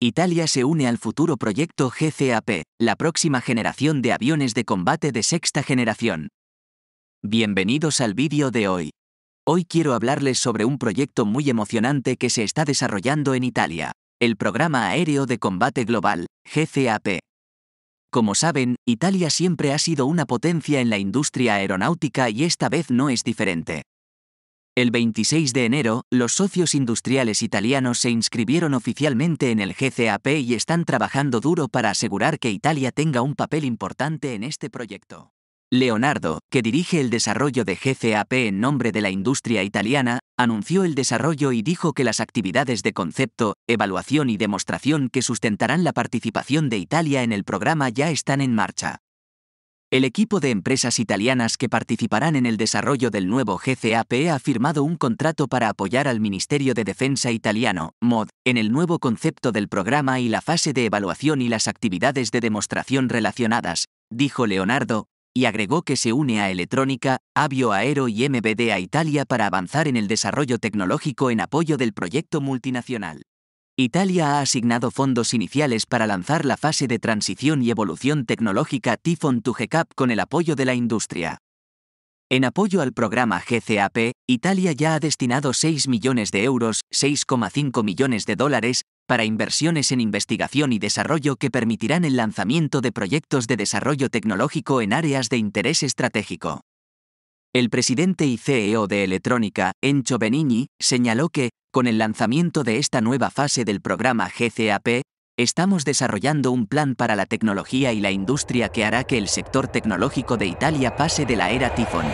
Italia se une al futuro proyecto GCAP, la próxima generación de aviones de combate de sexta generación. Bienvenidos al vídeo de hoy. Hoy quiero hablarles sobre un proyecto muy emocionante que se está desarrollando en Italia, el Programa Aéreo de Combate Global, GCAP. Como saben, Italia siempre ha sido una potencia en la industria aeronáutica y esta vez no es diferente. El 26 de enero, los socios industriales italianos se inscribieron oficialmente en el GCAP y están trabajando duro para asegurar que Italia tenga un papel importante en este proyecto. Leonardo, que dirige el desarrollo de GCAP en nombre de la industria italiana, anunció el desarrollo y dijo que las actividades de concepto, evaluación y demostración que sustentarán la participación de Italia en el programa ya están en marcha. El equipo de empresas italianas que participarán en el desarrollo del nuevo GCAP ha firmado un contrato para apoyar al Ministerio de Defensa italiano, MOD, en el nuevo concepto del programa y la fase de evaluación y las actividades de demostración relacionadas, dijo Leonardo, y agregó que se une a Electrónica, Avio Aero y MBD a Italia para avanzar en el desarrollo tecnológico en apoyo del proyecto multinacional. Italia ha asignado fondos iniciales para lanzar la fase de transición y evolución tecnológica Tifon to GCAP con el apoyo de la industria. En apoyo al programa GCAP, Italia ya ha destinado 6 millones de euros, 6,5 millones de dólares, para inversiones en investigación y desarrollo que permitirán el lanzamiento de proyectos de desarrollo tecnológico en áreas de interés estratégico. El presidente y CEO de Electrónica, Encho Benigni, señaló que, con el lanzamiento de esta nueva fase del programa GCAP, estamos desarrollando un plan para la tecnología y la industria que hará que el sector tecnológico de Italia pase de la era Tifón,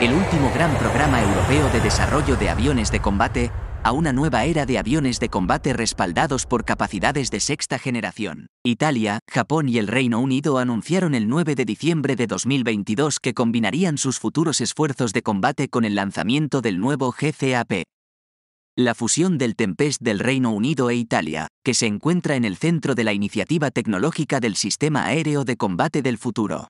el último gran programa europeo de desarrollo de aviones de combate, a una nueva era de aviones de combate respaldados por capacidades de sexta generación. Italia, Japón y el Reino Unido anunciaron el 9 de diciembre de 2022 que combinarían sus futuros esfuerzos de combate con el lanzamiento del nuevo GCAP. La fusión del Tempest del Reino Unido e Italia, que se encuentra en el centro de la iniciativa tecnológica del Sistema Aéreo de Combate del Futuro.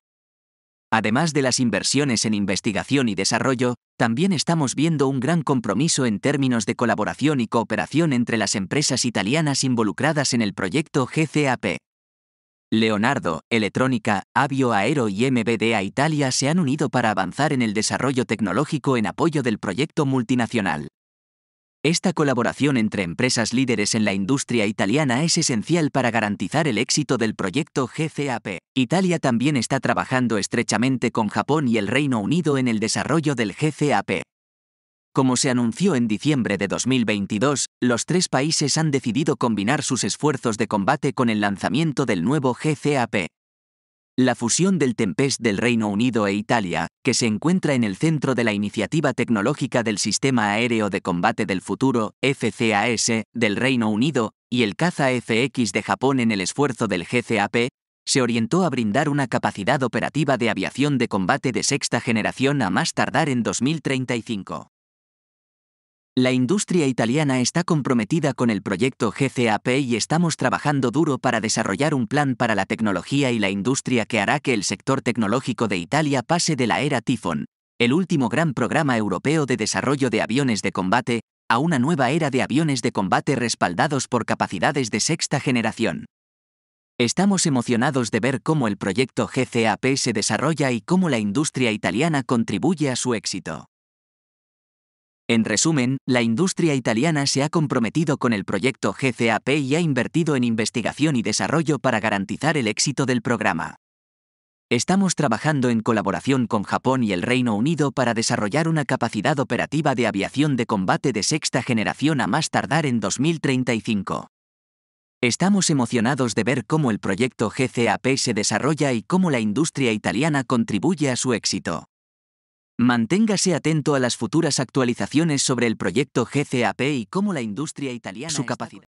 Además de las inversiones en investigación y desarrollo, también estamos viendo un gran compromiso en términos de colaboración y cooperación entre las empresas italianas involucradas en el proyecto GCAP. Leonardo, Electrónica, Avio Aero y MBDA Italia se han unido para avanzar en el desarrollo tecnológico en apoyo del proyecto multinacional. Esta colaboración entre empresas líderes en la industria italiana es esencial para garantizar el éxito del proyecto GCAP. Italia también está trabajando estrechamente con Japón y el Reino Unido en el desarrollo del GCAP. Como se anunció en diciembre de 2022, los tres países han decidido combinar sus esfuerzos de combate con el lanzamiento del nuevo GCAP la fusión del Tempest del Reino Unido e Italia, que se encuentra en el centro de la iniciativa tecnológica del Sistema Aéreo de Combate del Futuro, FCAS, del Reino Unido, y el caza FX de Japón en el esfuerzo del GCAP, se orientó a brindar una capacidad operativa de aviación de combate de sexta generación a más tardar en 2035. La industria italiana está comprometida con el proyecto GCAP y estamos trabajando duro para desarrollar un plan para la tecnología y la industria que hará que el sector tecnológico de Italia pase de la era Tifon, el último gran programa europeo de desarrollo de aviones de combate, a una nueva era de aviones de combate respaldados por capacidades de sexta generación. Estamos emocionados de ver cómo el proyecto GCAP se desarrolla y cómo la industria italiana contribuye a su éxito. En resumen, la industria italiana se ha comprometido con el proyecto GCAP y ha invertido en investigación y desarrollo para garantizar el éxito del programa. Estamos trabajando en colaboración con Japón y el Reino Unido para desarrollar una capacidad operativa de aviación de combate de sexta generación a más tardar en 2035. Estamos emocionados de ver cómo el proyecto GCAP se desarrolla y cómo la industria italiana contribuye a su éxito. Manténgase atento a las futuras actualizaciones sobre el proyecto GCAP y cómo la industria italiana su capacidad.